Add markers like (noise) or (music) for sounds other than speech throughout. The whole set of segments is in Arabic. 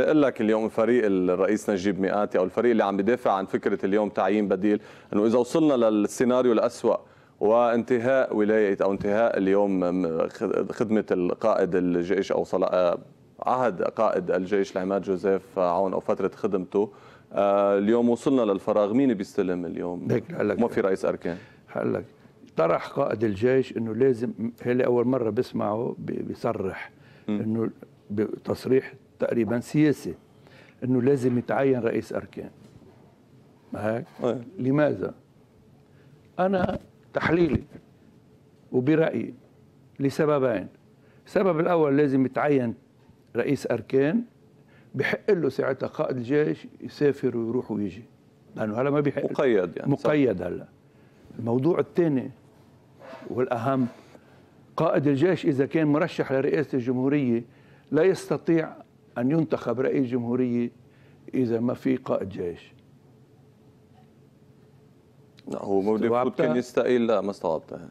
بقول لك اليوم فريق الرئيس نجيب مئاتي او الفريق اللي عم بدافع عن فكره اليوم تعيين بديل انه اذا وصلنا للسيناريو الاسوء وانتهاء ولايه او انتهاء اليوم خدمه القائد الجيش او آه، عهد قائد الجيش العماد جوزيف عون آه، او فتره خدمته آه، اليوم وصلنا للفراغ مين بيستلم اليوم ما في رئيس اركان لك طرح قائد الجيش انه لازم هي اول مره بسمعه بيصرح انه بتصريح تقريبا سياسي انه لازم يتعين رئيس اركان ما هيك؟ أيوه. لماذا؟ انا تحليلي وبرايي لسببين السبب الاول لازم يتعين رئيس اركان بحق له ساعتها قائد الجيش يسافر ويروح ويجي لانه هلا ما بحق مقيد يعني مقيد صح. هلا الموضوع الثاني والاهم قائد الجيش اذا كان مرشح لرئاسه الجمهوريه لا يستطيع أن ينتخب رئيس جمهورية إذا ما في قائد جيش لا هو المفروض كان يستقيل لا ما استوعبتها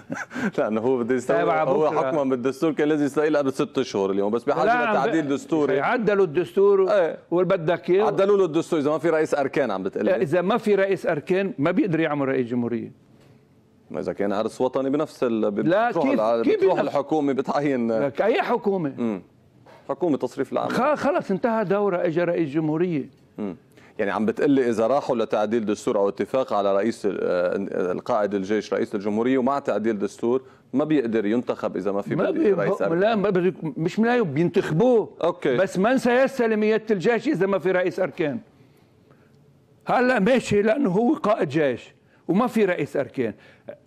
(laughs) لانه هو بده يستقيل هو حكما بالدستور كان لازم يستقيل قبل ست اشهر اليوم بس بحاجه لتعديل دستوري عدلوا الدستور ايه. بدك اياه عدلوا له الدستور اذا ما في رئيس اركان عم بتقول اذا ما في رئيس اركان ما بيقدر يعمل رئيس جمهوريه ما اذا كان عرس وطني بنفس ال... لا كيف كيف بتروح الحكومه بتعين اي حكومه حكومه تصريف العمل خلص انتهى دوره اجى رئيس جمهوريه م. يعني عم بتقلي اذا راحوا لتعديل دستور او اتفاق على رئيس آه، القائد الجيش رئيس الجمهوريه ومع تعديل دستور ما بيقدر ينتخب اذا ما في ما بي رئيس أركان. لا ما بدك مش ملايو بينتخبوه أوكي. بس من سيستلم اياده الجيش اذا ما في رئيس اركان هلا ماشي لانه هو قائد جيش وما في رئيس اركان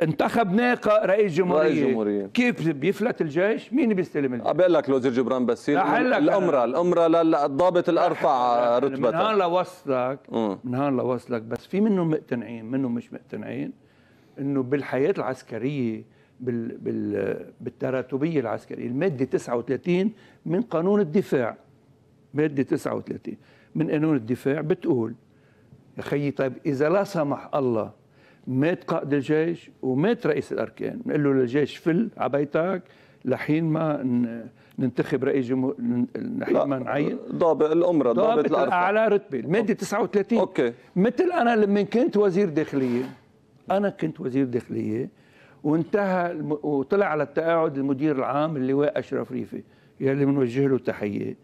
انتخبناه رئيس جمهوريه, جمهورية. كيف بيفلت الجيش مين بيستلم الجيش بقول لك الوزير جبران بسير الامره الامره للضابط الارفع (laughs) رتبه من هون لوصلك من هون لوصلك بس في منهم مقتنعين منهم مش مقتنعين انه بالحياه العسكريه بال بال بالتراتبيه العسكريه الماده 39 من قانون الدفاع ماده 39 من قانون الدفاع بتقول يا خيي طيب اذا لا سمح الله مات قائد الجيش ومات رئيس الاركان نقول له للجيش فل عبيتك لحين ما ننتخب رئيس جمهور لحين ما نعين ضابط الامره ضابط الاركان اعلى رتبه الماده 39 اوكي مثل انا لما كنت وزير داخليه انا كنت وزير داخليه وانتهى الم... وطلع على التقاعد المدير العام اللواء اشرف ريفي يلي بنوجه له تحيه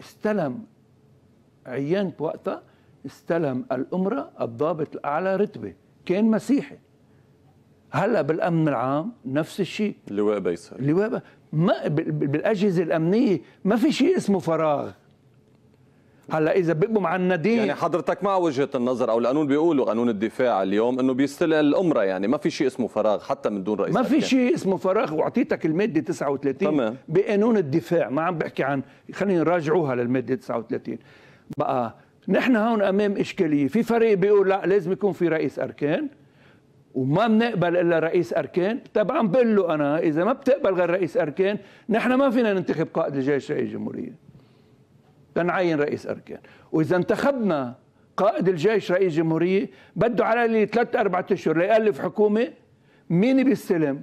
استلم عينت وقتها استلم الأمرة الضابط الأعلى رتبة كان مسيحي هلا بالامن العام نفس الشيء لواء بيسر لواء ب... ما بالاجهزه الامنيه ما في شيء اسمه فراغ هلا اذا بيبقوا معندين يعني حضرتك مع وجهه النظر او القانون بيقولوا قانون الدفاع اليوم انه بيستلم الامره يعني ما في شيء اسمه فراغ حتى من دون رئيس ما في شيء اسمه فراغ واعطيتك الماده 39 تمام. بقانون الدفاع ما عم بحكي عن خلينا نراجعوها للماده 39 بقى نحن هون امام اشكاليه في فريق بيقول لا لازم يكون في رئيس اركان وما بنقبل الا رئيس اركان طبعا بقول له انا اذا ما بتقبل غير رئيس اركان نحن ما فينا ننتخب قائد الجيش رئيس الجمهوريه تنعين رئيس اركان واذا انتخبنا قائد الجيش رئيس جمهورية بده على لي ثلاث أربعة أشهر ليألف حكومة مين بيستلم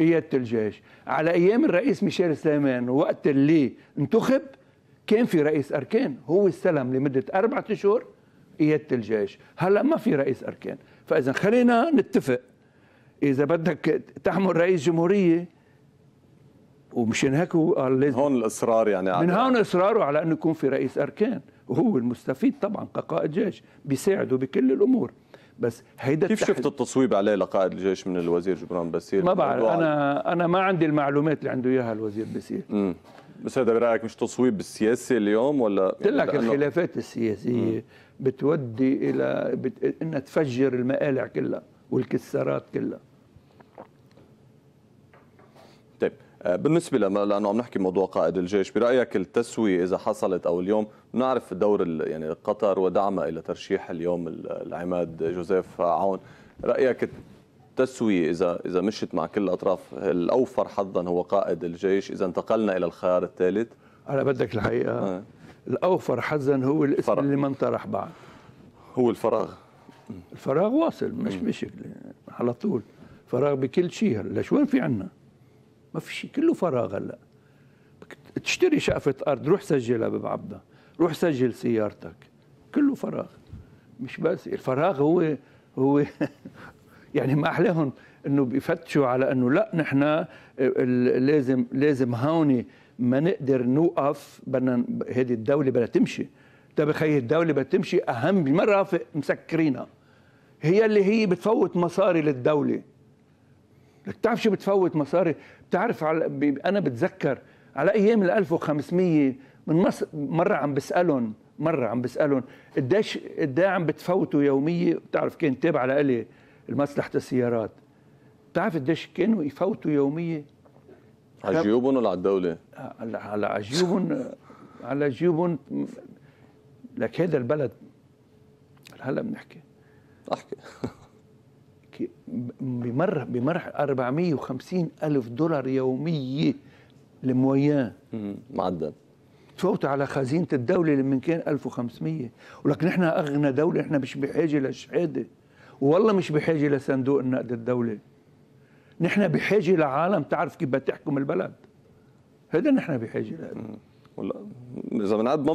قيادة الجيش على أيام الرئيس ميشيل سليمان وقت اللي انتخب كان في رئيس أركان هو استلم لمدة أربعة أشهر قيادة الجيش هلا ما في رئيس أركان فإذا خلينا نتفق إذا بدك تحمل رئيس جمهورية ومشان هيك هو قال لازم هون الإصرار يعني على من هون إصراره على أنه يكون في رئيس أركان وهو المستفيد طبعا كقائد جيش بيساعده بكل الأمور بس هيدا كيف شفت التصويب عليه لقائد الجيش من الوزير جبران بسير ما بعرف انا انا ما عندي المعلومات اللي عنده اياها الوزير باسيل بس هذا برايك مش تصويب السياسي اليوم ولا قلت لك الخلافات السياسيه بتودي الى بت... انها تفجر المقالع كلها والكسارات كلها طيب آه، بالنسبه لما لانه عم نحكي موضوع قائد الجيش برايك التسويه اذا حصلت او اليوم نعرف دور يعني قطر ودعمها الى ترشيح اليوم العماد جوزيف عون رايك تسوية إذا إذا مشت مع كل الأطراف الأوفر حظا هو قائد الجيش إذا انتقلنا إلى الخيار الثالث أنا بدك الحقيقة آه. الأوفر حظا هو الاسم فرق. اللي ما انطرح بعد هو الفراغ الفراغ واصل مش مشكلة على طول فراغ بكل شيء هلا شو وين في عنا ما في شيء كله فراغ هلا تشتري شقفة أرض روح سجلها ببعبدا روح سجل سيارتك كله فراغ مش بس الفراغ هو هو (laughs) يعني ما احلاهم انه بفتشوا على انه لا نحن آه، لازم لازم هون ما نقدر نوقف بدنا هذه الدوله بدها تمشي طيب خي الدوله بدها تمشي اهم مرافق مسكرينها هي اللي هي بتفوت مصاري للدوله لك بتعرف شو بتفوت مصاري بتعرف على انا بتذكر على ايام ال 1500 من مصر مره عم بسالهم مره عم بسالهم قديش قد إيه عم بتفوتوا يوميه بتعرف كان تابع على لي المصلحة السيارات بتعرف قديش كانوا يفوتوا يومية على جيوبهم ولا على الدولة؟ على على جيوبهم على جيوبهم لك هذا البلد هلا بنحكي احكي بمر بمر 450 ألف دولار يومية لمويان معدل تفوت على خزينة الدولة اللي من كان 1500 ولك نحن أغنى دولة نحن مش بحاجة للشهادة والله مش بحاجه لصندوق النقد الدولي نحن بحاجه لعالم تعرف كيف بتحكم تحكم البلد هذا نحن بحاجه له اذا